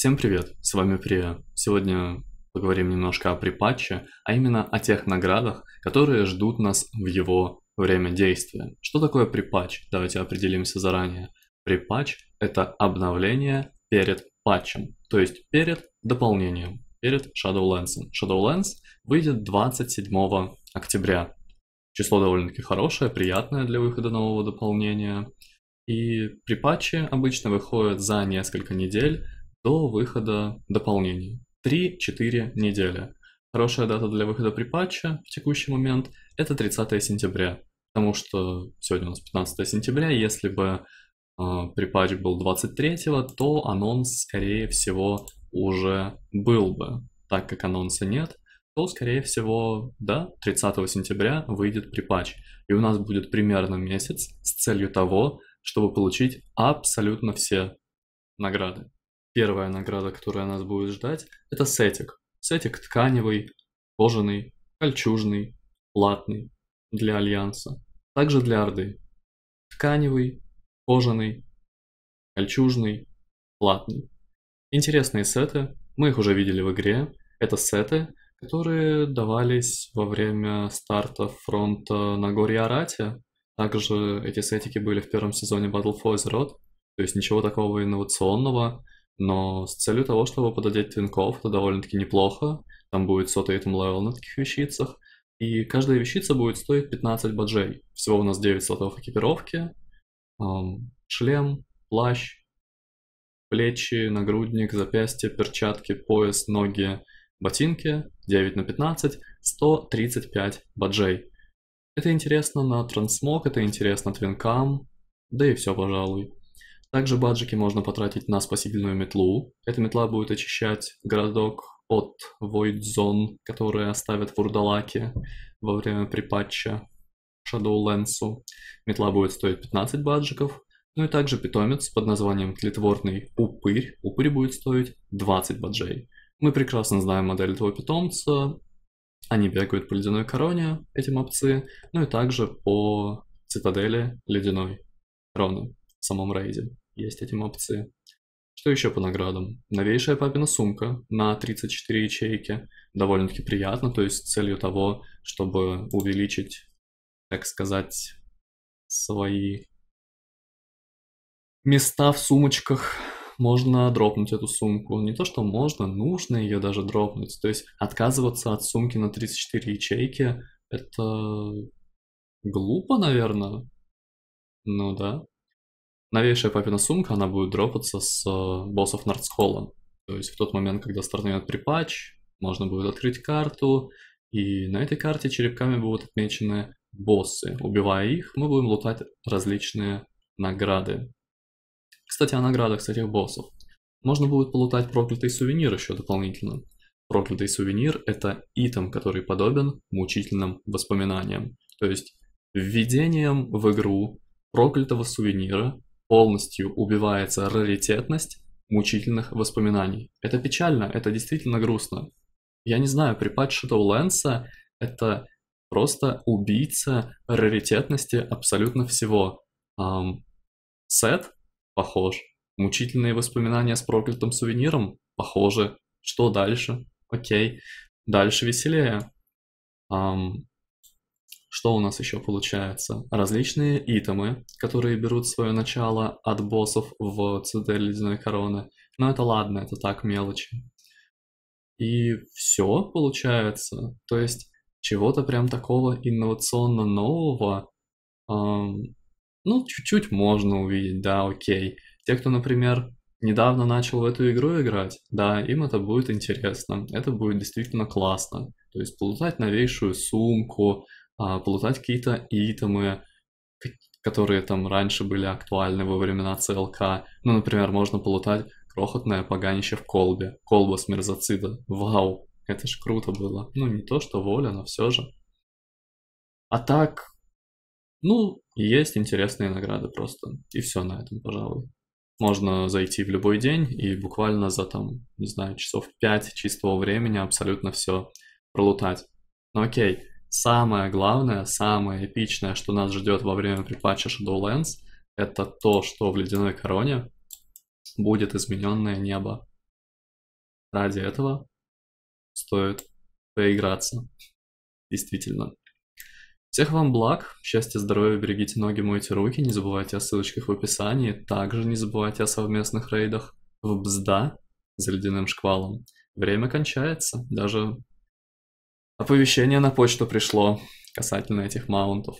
Всем привет, с вами Прия. Сегодня поговорим немножко о припатче, а именно о тех наградах, которые ждут нас в его время действия. Что такое припатч? Давайте определимся заранее. Припатч – это обновление перед патчем, то есть перед дополнением, перед Shadowlands. Shadowlands выйдет 27 октября. Число довольно-таки хорошее, приятное для выхода нового дополнения. И припатчи обычно выходят за несколько недель до выхода дополнений. 3-4 недели. Хорошая дата для выхода припатча в текущий момент – это 30 сентября. Потому что сегодня у нас 15 сентября, если бы э, а, припатч был 23, то анонс, скорее всего, уже был бы. Так как анонса нет, то, скорее всего, да, 30 сентября выйдет припатч. И у нас будет примерно месяц с целью того, чтобы получить абсолютно все награды первая награда, которая нас будет ждать, это сетик. Сетик тканевый, кожаный, кольчужный, платный для Альянса. Также для Орды. Тканевый, кожаный, кольчужный, платный. Интересные сеты, мы их уже видели в игре. Это сеты, которые давались во время старта фронта на горе Арате. Также эти сетики были в первом сезоне Battle for Azeroth. То есть ничего такого инновационного но с целью того, чтобы пододеть твинков, это довольно-таки неплохо. Там будет сотый этом левел на таких вещицах. И каждая вещица будет стоить 15 баджей. Всего у нас 9 слотов экипировки. Шлем, плащ, плечи, нагрудник, запястье, перчатки, пояс, ноги, ботинки. 9 на 15. 135 баджей. Это интересно на трансмог, это интересно твинкам. Да и все, пожалуй. Также баджики можно потратить на спасительную метлу. Эта метла будет очищать городок от void войдзон, которые оставят вурдалаки во время припатча Shadowlands. Метла будет стоить 15 баджиков. Ну и также питомец под названием тлетворный упырь. Упырь будет стоить 20 баджей. Мы прекрасно знаем модель этого питомца. Они бегают по ледяной короне, эти мопцы, ну и также по цитадели ледяной короны в самом рейде. Есть этим опции. Что еще по наградам? Новейшая папина сумка на 34 ячейки. Довольно-таки приятно, то есть с целью того, чтобы увеличить, так сказать, свои места в сумочках. Можно дропнуть эту сумку. Не то, что можно, нужно ее даже дропнуть. То есть отказываться от сумки на 34 ячейки, это глупо, наверное. Ну да новейшая папина сумка, она будет дропаться с э, боссов Нардсхолла. То есть в тот момент, когда стартанет припач, можно будет открыть карту, и на этой карте черепками будут отмечены боссы. Убивая их, мы будем лутать различные награды. Кстати, о наградах с этих боссов. Можно будет полутать проклятый сувенир еще дополнительно. Проклятый сувенир – это итем, который подобен мучительным воспоминаниям. То есть введением в игру проклятого сувенира полностью убивается раритетность мучительных воспоминаний. Это печально, это действительно грустно. Я не знаю, припад Shadowlands это просто убийца раритетности абсолютно всего. Эм, сет похож. Мучительные воспоминания с проклятым сувениром похоже. Что дальше? Окей. Дальше веселее. Эм, что у нас еще получается? Различные итемы, которые берут свое начало от боссов в цитадель Ледяной Короны. Но это ладно, это так мелочи. И все получается. То есть чего-то прям такого инновационно нового, эм, ну, чуть-чуть можно увидеть, да, окей. Те, кто, например, недавно начал в эту игру играть, да, им это будет интересно, это будет действительно классно. То есть получать новейшую сумку, а, плутать какие-то итемы, которые там раньше были актуальны во времена ЦЛК. Ну, например, можно полутать крохотное поганище в колбе. Колба с мерзоцида. Вау, это ж круто было. Ну, не то, что воля, но все же. А так, ну, есть интересные награды просто. И все на этом, пожалуй. Можно зайти в любой день и буквально за там, не знаю, часов 5 чистого времени абсолютно все пролутать. Ну окей, Самое главное, самое эпичное, что нас ждет во время припатча Shadowlands, это то, что в Ледяной Короне будет измененное небо. Ради этого стоит поиграться. Действительно. Всех вам благ, счастья, здоровья, берегите ноги, мойте руки, не забывайте о ссылочках в описании, также не забывайте о совместных рейдах в БЗДА за ледяным шквалом. Время кончается, даже Оповещение на почту пришло касательно этих маунтов.